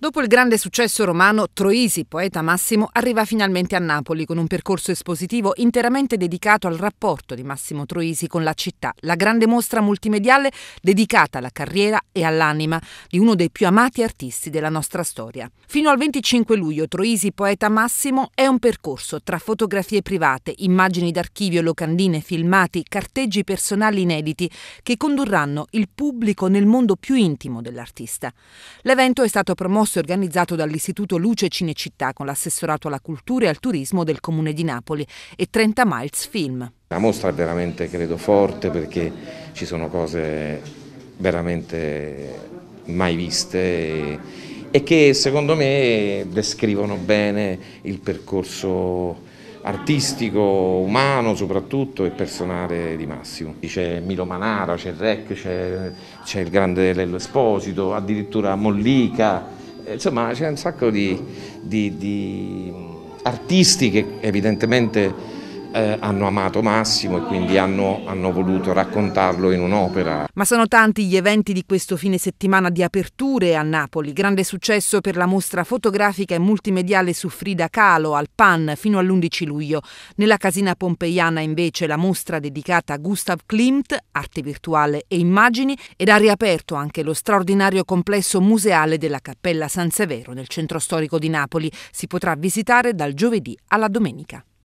Dopo il grande successo romano, Troisi, poeta Massimo, arriva finalmente a Napoli con un percorso espositivo interamente dedicato al rapporto di Massimo Troisi con la città, la grande mostra multimediale dedicata alla carriera e all'anima di uno dei più amati artisti della nostra storia. Fino al 25 luglio Troisi, poeta Massimo, è un percorso tra fotografie private, immagini d'archivio, locandine, filmati, carteggi personali inediti che condurranno il pubblico nel mondo più intimo dell'artista. L'evento è stato promosso promosso e organizzato dall'Istituto Luce Cinecittà con l'assessorato alla cultura e al turismo del Comune di Napoli e 30 Miles Film. La mostra è veramente, credo, forte perché ci sono cose veramente mai viste e, che secondo me descrivono bene il percorso artistico, umano soprattutto e personale di Massimo. C'è Milo Manara, c'è il Rec, c'è il grande Lello Esposito, addirittura Mollica, insomma c'è un sacco di, di, di artisti che evidentemente eh, hanno amato Massimo e quindi hanno, hanno voluto raccontarlo in un'opera. Ma sono tanti gli eventi di questo fine settimana di aperture a Napoli. Grande successo per la mostra fotografica e multimediale su Frida Kahlo al PAN fino all'11 luglio. Nella casina pompeiana invece la mostra dedicata a Gustav Klimt, arte virtuale e immagini, ed ha riaperto anche lo straordinario complesso museale della Cappella San Severo nel centro storico di Napoli. Si potrà visitare dal giovedì alla domenica.